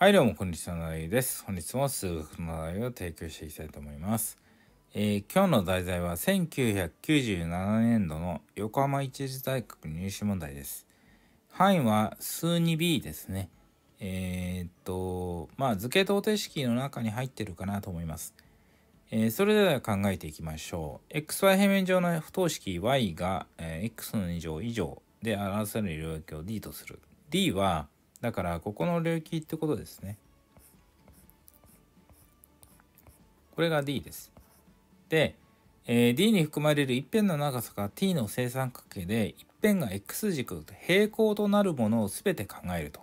はい、どうも、こんにちは、なりです。本日も数学の話題を提供していきたいと思います。えー、今日の題材は、1997年度の横浜一次大学入試問題です。範囲は数 2B ですね。えー、っと、まあ、図形方程式の中に入ってるかなと思います。えー、それでは考えていきましょう。xy 平面上の不等式 y が、え x の2乗以上で表される領域を d とする。d は、だからここの領域ってことですねこれが D ですで、えー、D に含まれる一辺の長さが T の正三角形で一辺が X 軸と平行となるものを全て考えると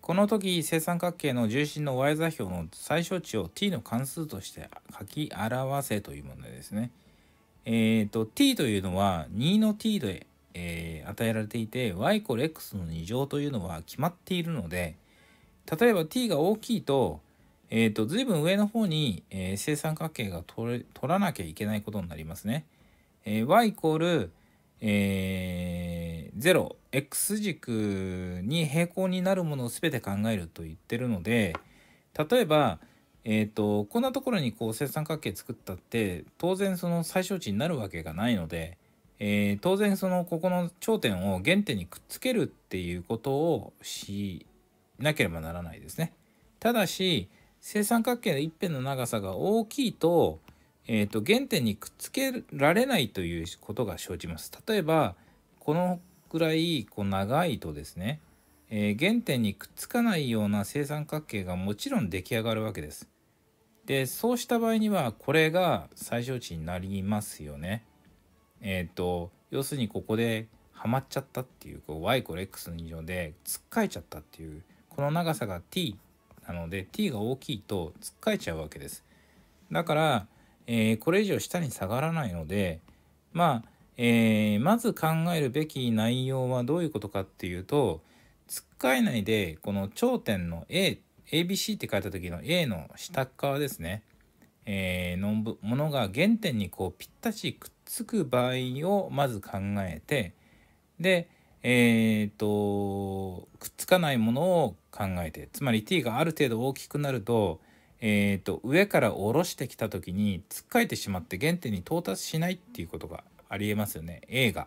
この時正三角形の重心の y 座標の最小値を t の関数として書き表せというものですね。えっ、ー、と t というのは2の t でえー、与えられていて y イコール x の2乗というのは決まっているので例えば t が大きいと,、えーと、随分上の方に、えー、正三角形が取らなきゃいけないことになりますね。えー、y イコール、えー、0x 軸に平行になるものを全て考えると言ってるので例えば、えーとこんなところにこう正三角形作ったって当然その最小値になるわけがないので。えー、当然そのここの頂点を原点にくっつけるっていうことをしなければならないですね。ただし正三角形の一辺の長さが大きいと,、えー、と原点にくっつけられないということが生じます。例えばこのくらいこう長いとですね、えー、原点にくっつかないような正三角形がもちろん出来上がるわけです。でそうした場合にはこれが最小値になりますよね。えっ、ー、と要するにここでハマっちゃったっていうこう y イコール x の2乗でつっかえちゃったっていうこの長さが t なので t が大きいとつっかえちゃうわけです。だから、えー、これ以上下に下がらないのでまあ、えー、まず考えるべき内容はどういうことかっていうとつっかえないでこの頂点の A ABC って書いた時の A の下側ですねえー、のものが原点にこうぴったしくっつく場合をまず考えてで、えーと、くっつかないものを考えてつまり t がある程度大きくなると,、えーと、と上から下ろしてきた時につっかえてしまって原点に到達しないっていうことがありえますよね A が。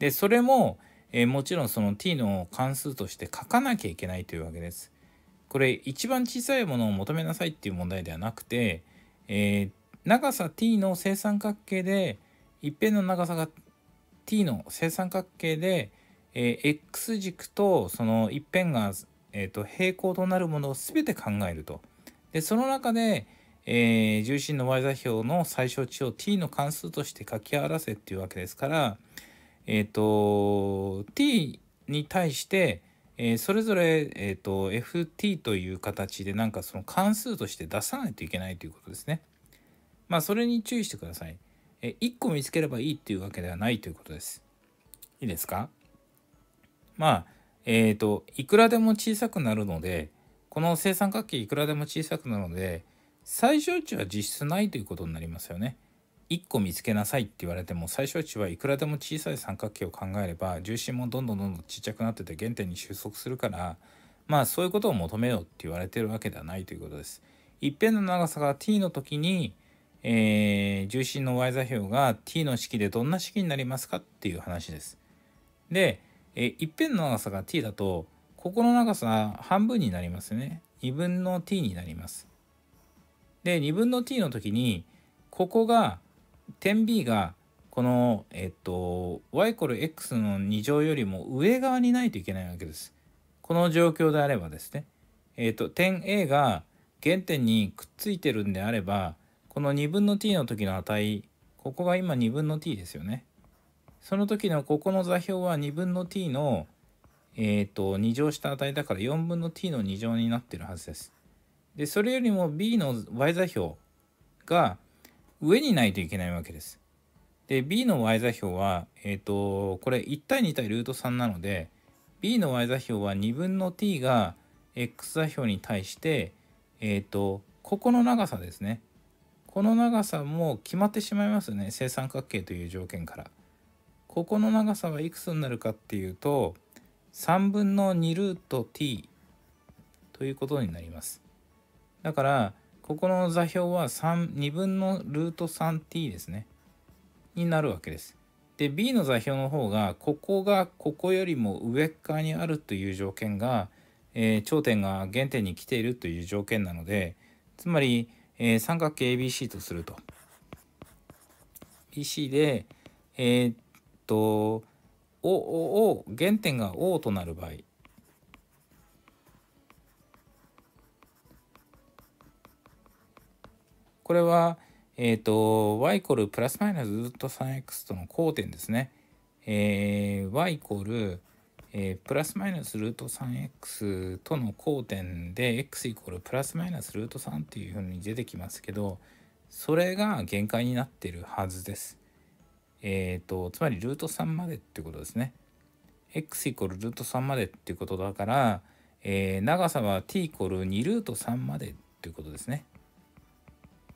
でそれも、えー、もちろんその t の関数として書かなきゃいけないというわけです。これ一番小さいものを求めなさいっていう問題ではなくて、えー、長さ t の正三角形で一辺の長さが t の正三角形で、えー、x 軸とその一辺が、えーと、平行となるものを全て考えると。でその中で、えー、重心の y 座標の最小値を t の関数として書き表せっていうわけですから、えっ、ー、と t に対して、えー、それぞれ、えーと、FT という形でなんかその関数として出さないといけないということですね。まあそれに注意してください。えー、1個見つければいいっていうわけではないということです。いいですかまあ、えっ、ー、と、いくらでも小さくなるので、この正三角形いくらでも小さくなるので、最小値は実質ないということになりますよね。1個見つけなさいって言われても最小値はいくらでも小さい三角形を考えれば重心もどんどんどんどんちっちゃくなってて原点に収束するからまあそういうことを求めようって言われてるわけではないということです。一辺の長さが t の時に、えー、重心の y 座標が t の式でどんな式になりますかっていう話です。で、えー、一辺の長さが t だとここの長さ半分になりますね。2分の t になります。で2分の t の時にここが点 B がこの、えっと、y イコール x の2乗よりも上側にないといけないわけです。この状況であればですね、えっと、点 A が原点にくっついてるんであれば、この2分の t の時の値、ここが今2分の t ですよね。その時のここの座標は2分の t の、えっ、ー、と、2乗した値だから4分の t の2乗になってるはずです。で、それよりも b の y 座標が上にないといけないわけです。で B の y 座標は、えーと、これ1対2対ルート3なので B の y 座標は2分の t が x 座標に対して、えーと、ここの長さですねこの長さも決まってしまいますね正三角形という条件から。ここの長さはいくつになるかっていうと3分の2ルート t ということになります。だからここの座標は2分のルート 3t ですね。になるわけです。で、b の座標の方が、ここがここよりも上側にあるという条件が、えー、頂点が原点に来ているという条件なので、つまり、えー、三角形 ABC とすると。BC で、えー、っと、O を原点が O となる場合これは、えっ、ー、と、y イコールプラスマイナスずっと 3x との交点ですね。えー、y イコール、えー、プラスマイナスルート 3x との交点で x イコールプラスマイナスルート3っていうふうに出てきますけど、それが限界になってるはずです。えっ、ー、と、つまりルート3までってことですね。x イコールルート3までっていうことだから、えー、長さは t イコール2ルート3までっていうことですね。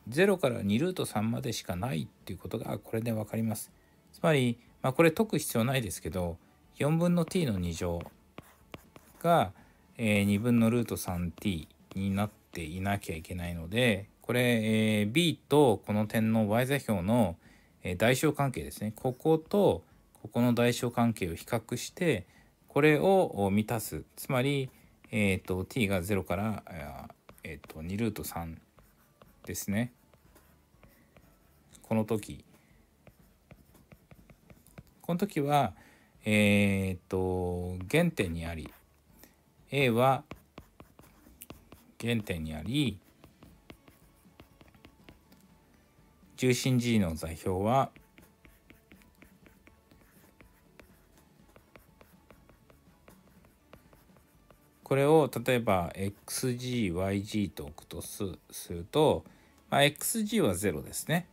0から2ルート3までしかないっていうことがこれで分かります。つまり、まあ、これ解く必要ないですけど4分の t の2乗が、えー、2分のルート 3t になっていなきゃいけないのでこれ、えー、b とこの点の y 座標の、えー、代償関係ですねこことここの代償関係を比較してこれを満たすつまり、えーと、と t が0から、えーと、と2ルート3ですねこの時この時はえー、っと原点にあり A は原点にあり重心 G の座標はこれを例えば xgyg と置くとすると、まあ、xg は0ですね。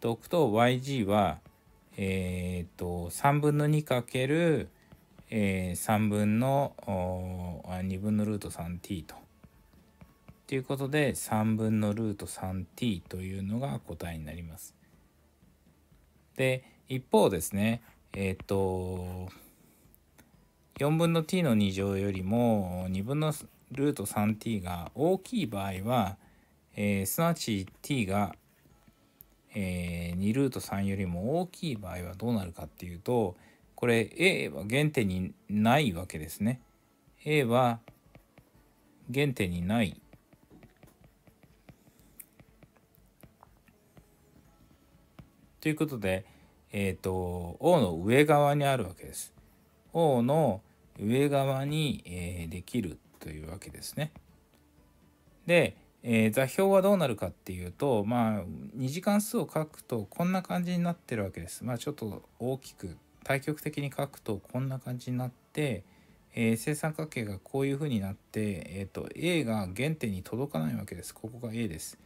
と置くと yg は、えっ、ー、と3分の2る、えー、3分の2分のルート 3t と。ということで3分のルート 3t というのが答えになります。で一方ですねえっ、ー、と4分の t の2乗よりも2分のルート 3t が大きい場合は、えー、すなわち t が、えー、2ルート3よりも大きい場合はどうなるかっていうとこれ a は原点にないわけですね。a は原点にない。ということで、えっ、ー、と O の上側にあるわけです。O の上側に、えできるというわけですね。で、え座標はどうなるかっていうとまあ2次関数を書くとこんな感じになってるわけです。まあちょっと大きく対極的に書くとこんな感じになって、えー、正三角形がこういうふうになって、えーと、と A が原点に届かないわけです。ここが A です。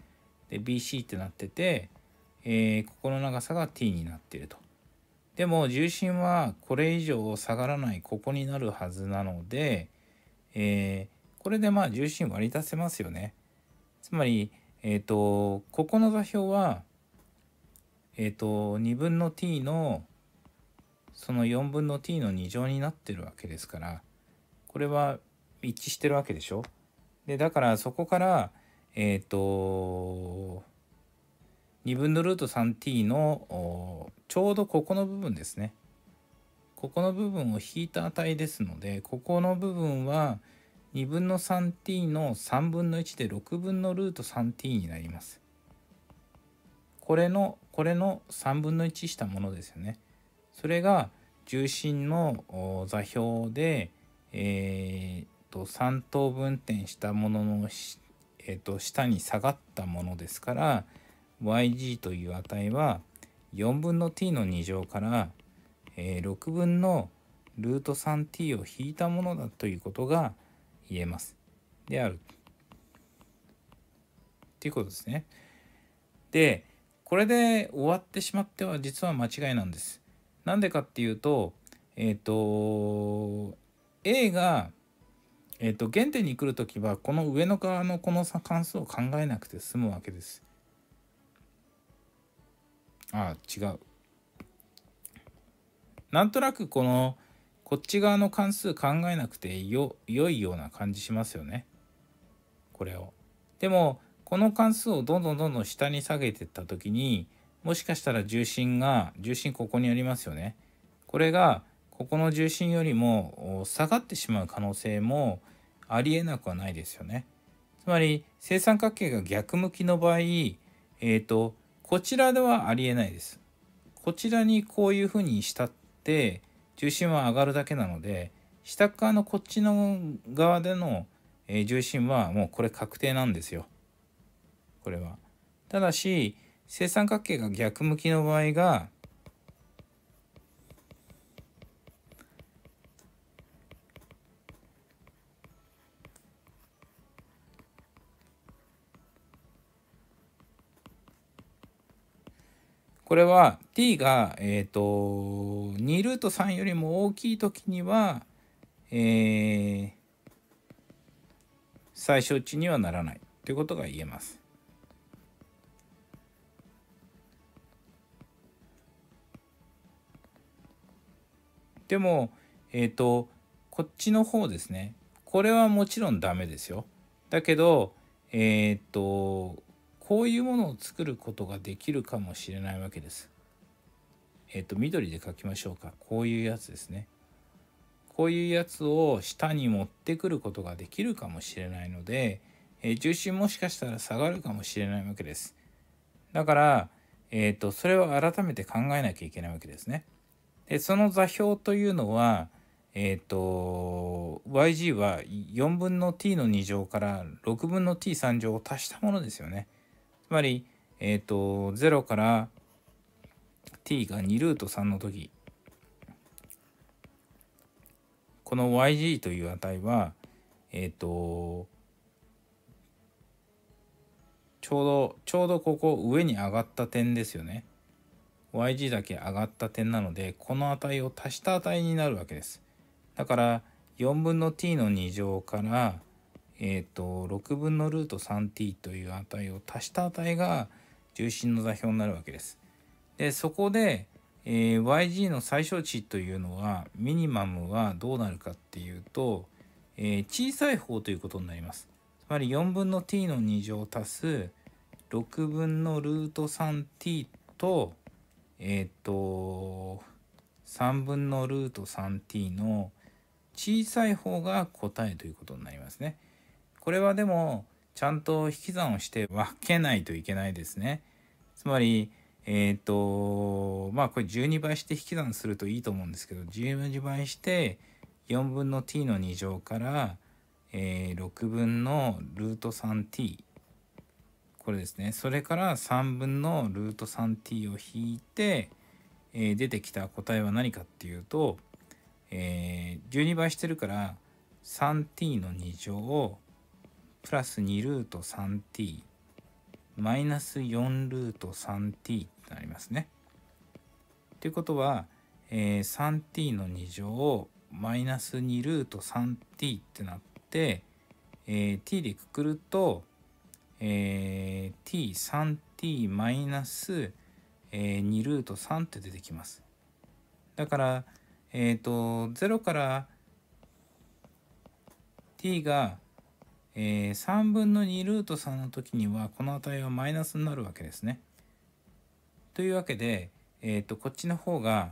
で BC ってなってて、えー、ここの長さが T になっていると。でも重心はこれ以上下がらないここになるはずなので、えー、これでまあ重心割り出せますよね。つまり、えっ、ー、と、ここの座標は、えっ、ー、と、2分の t のその4分の t の2乗になってるわけですから、これは一致してるわけでしょで、だからそこから、えっ、と、2分のルート 3t のちょうどここの部分ですね。ここの部分を引いた値ですので、ここの部分は2分の 3t の3分の1で6分のルート 3t になります。これの、これの3分の1したものですよね。それが重心の座標で、えー、と3等分点したものの、えー、と下に下がったものですから、yg という値は4分の t の2乗から、えー、6分のルート 3t を引いたものだということが言えます。である。っていうことですね。で、これで終わってしまっては実は間違いなんです。なんでかっていうと、えっ、ー、と、A が、えっ、ー、と、原点に来る時は、この上の側のこの関数を考えなくて済むわけです。あ違うなんとなくこのこっち側の関数考えなくてよ良いような感じしますよねこれをでもこの関数をどんどんどんどん下に下げてった時にもしかしたら重心が重心ここにありますよねこれがここの重心よりも下がってしまう可能性もありえなくはないですよね。つまり正三角形が逆向きの場合、えーとこちらではありえないです。こちらにこういうふうにしたって重心は上がるだけなので下側のこっちの側での重心はもうこれ確定なんですよ。これは。ただし正三角形が逆向きの場合がこれは t が、えーと、2ルート3よりも大きい時には、えー、最小値にはならないということが言えます。でも、えっ、ー、と、こっちの方ですね。これはもちろんダメですよ。だけど、えっ、ー、と、こういうものを作ることができるかもしれないわけです。えっ、と、緑で書きましょうか。こういうやつですね。こういうやつを下に持ってくることができるかもしれないので、えー、重心もしかしたら下がるかもしれないわけです。だから、えっ、ー、と、それは改めて考えなきゃいけないわけですね。で、その座標というのは、えっ、ー、と、yg は4分の t の2乗から6分の t3 乗を足したものですよね。つまり、えっ、ー、と、0から t が2ルート3の時、この yg という値は、えっ、ー、と、ちょうど、ちょうどここ上に上がった点ですよね。yg だけ上がった点なので、この値を足した値になるわけです。だから、4分の t の2乗からえっ、ー、と6分のルート 3t という値を足した値が重心の座標になるわけです。でそこで、えー、YG の最小値というのはミニマムはどうなるかっていうと、えー、小さい方ということになります。つまり4分の t の2乗足す6分のルート 3t とえっ、ー、と3分のルート 3t の小さい方が答えということになりますね。これはでもちゃんと引き算をして分けないといけないですね。つまり、えっ、ー、と、まあこれ12倍して引き算するといいと思うんですけど、12倍して4分の t の2乗から、えー、6分のルート 3t。これですね。それから3分のルート 3t を引いて、えー、出てきた答えは何かっていうと、えー、12倍してるから 3t の2乗をプラス2ルート 3t マイナス4ルート 3t となりますね。ということは、えー、3t の2乗をマイナス2ルート 3t ってなって、えー、t でくくると、えー、t3t マイナス、え2ルート3って出てきます。だから、えっ、ー、と0から t がえー、3分の2ルート3の時にはこの値はマイナスになるわけですね。というわけで、えー、とこっちの方が、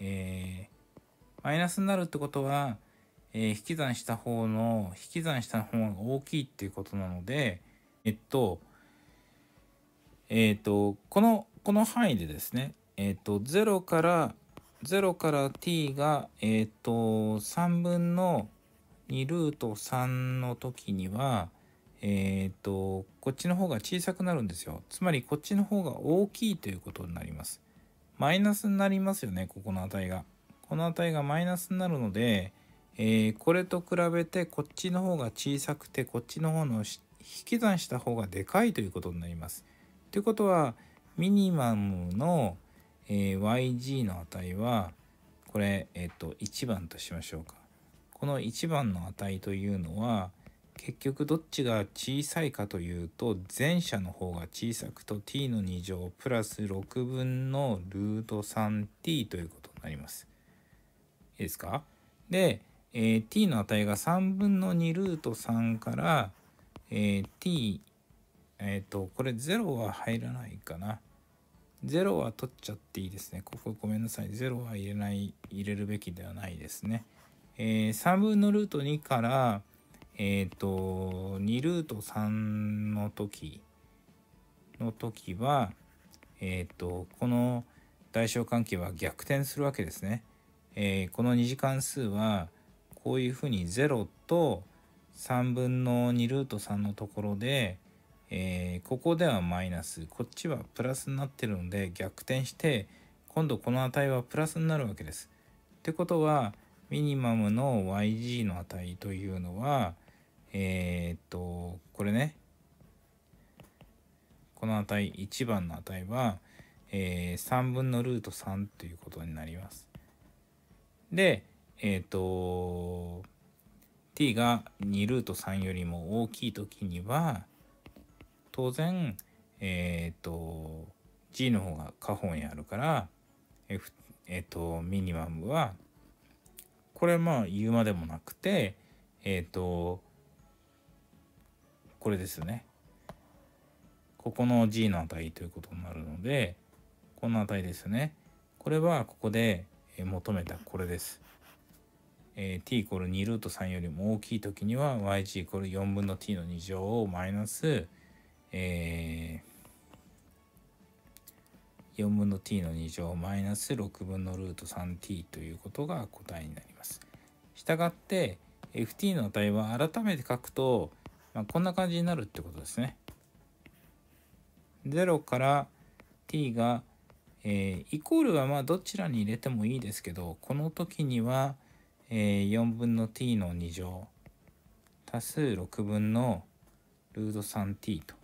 えー、マイナスになるってことは、えー、引き算した方の引き算した方が大きいっていうことなのでえっとえっとこのこの範囲でですねえっと0から0から t がえっと3分の2ルート3の時には、えっ、ー、と、こっちの方が小さくなるんですよ。つまりこっちの方が大きいということになります。マイナスになりますよね、ここの値が。この値がマイナスになるので、えー、これと比べてこっちの方が小さくてこっちの方の引き算した方がでかいということになります。ということはミニマムの、えー、YG の値はこれ、えっ、ー、と1番としましょうか。この1番の値というのは結局どっちが小さいかというと前者の方が小さくと t の2乗プラス6分のルート 3t ということになります。いいですかで、えー、t の値が3分の2ルート3から、えー、t えっ、ー、とこれ0は入らないかな。0は取っちゃっていいですね。ここごめんなさい。0は入れない、入れるべきではないですね。えー、3分のルート2から、えっ、ー、と、2ルート3の時、の時は、えっ、ー、と、この大小関係は逆転するわけですね。えー、この2次関数は、こういうふうに0と3分の2ルート3のところで、えー、ここではマイナス、こっちはプラスになってるので逆転して、今度この値はプラスになるわけです。ってことは、ミニマムの YG の値というのは、えー、っと、これね、この値、1番の値は、えー、3分のルート3ということになります。で、えっ、と、t が2ルート3よりも大きい時には、当然、えっ、と、g の方が下方にあるから、えっ、と、ミニマムはこれまあ言うまでもなくてえっ、ー、とこれですねここの G の値ということになるのでこの値ですねこれはここで求めたこれです、えー、t イコール2ルート3よりも大きい時には yg イコール4分の t の2乗をマイナスえー4分の t の2乗マイナス6分のルート 3t ということが答えになります。したがって ft の値は改めて書くと、まあ、こんな感じになるってことですね。0から t が、えー、イコールはまあどちらに入れてもいいですけどこの時には、えー、4分の t の2乗足す6分のルート 3t とっ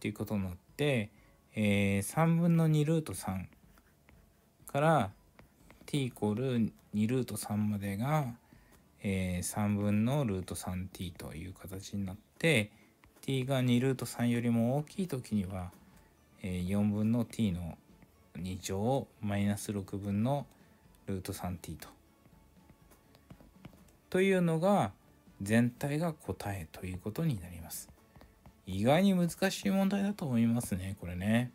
ていうことになってえー、3分の2ルート3から t イコール2ルート3までが、えー、3分のルート 3t という形になって t が2ルート3よりも大きい時には、えー、4分の t の2乗マイナス6分のルート 3t と。というのが全体が答えということになります。意外に難しい問題だと思いますね、これね。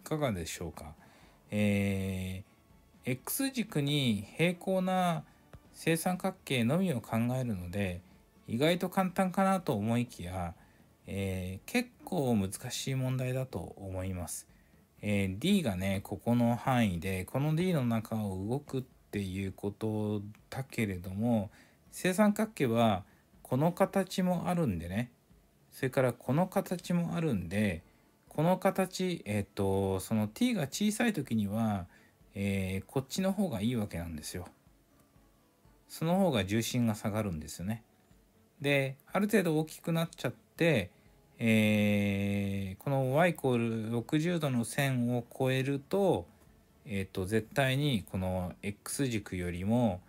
いかがでしょうか。えー、X 軸に平行な正三角形のみを考えるので、意外と簡単かなと思いきや、えー、結構難しい問題だと思います。えー、D がね、ここの範囲で、この D の中を動くっていうことだけれども、正三角形はこの形もあるんでねそれからこの形もあるんでこの形えっ、とその t が小さい時には、えー、こっちの方がいいわけなんですよ。その方が重心が下がるんですよね。である程度大きくなっちゃって、えー、この y イコール60度の線を超えると,、えっと絶対にこの x 軸よりも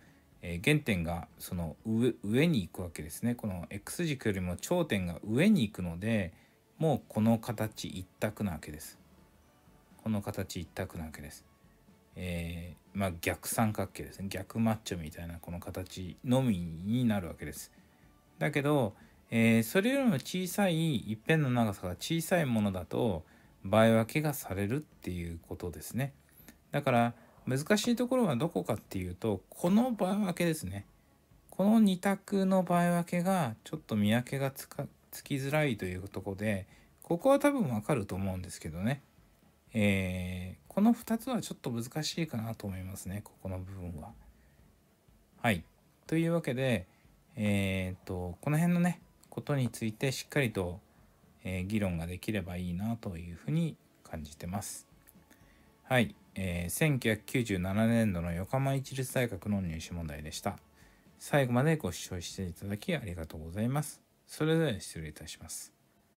えー、原点がその上上に行くわけですねこの X 軸よりも頂点が上に行くのでもうこの形一択なわけですこの形一択なわけですえー、まあ逆三角形ですね逆マッチョみたいなこの形のみになるわけですだけど、えー、それよりも小さい一辺の長さが小さいものだと倍分けがされるっていうことですねだから難しいところはどこかっていうとこの場合分けですねこの2択の場合分けがちょっと見分けがつかつきづらいというとこでここは多分わかると思うんですけどね、えー、この2つはちょっと難しいかなと思いますねここの部分は。はいというわけでえっ、とこの辺のねことについてしっかりと、えー、議論ができればいいなというふうに感じてます。はいえー、1997年度の横浜市立大学の入試問題でした。最後までご視聴していただきありがとうございます。それでは失礼いたします。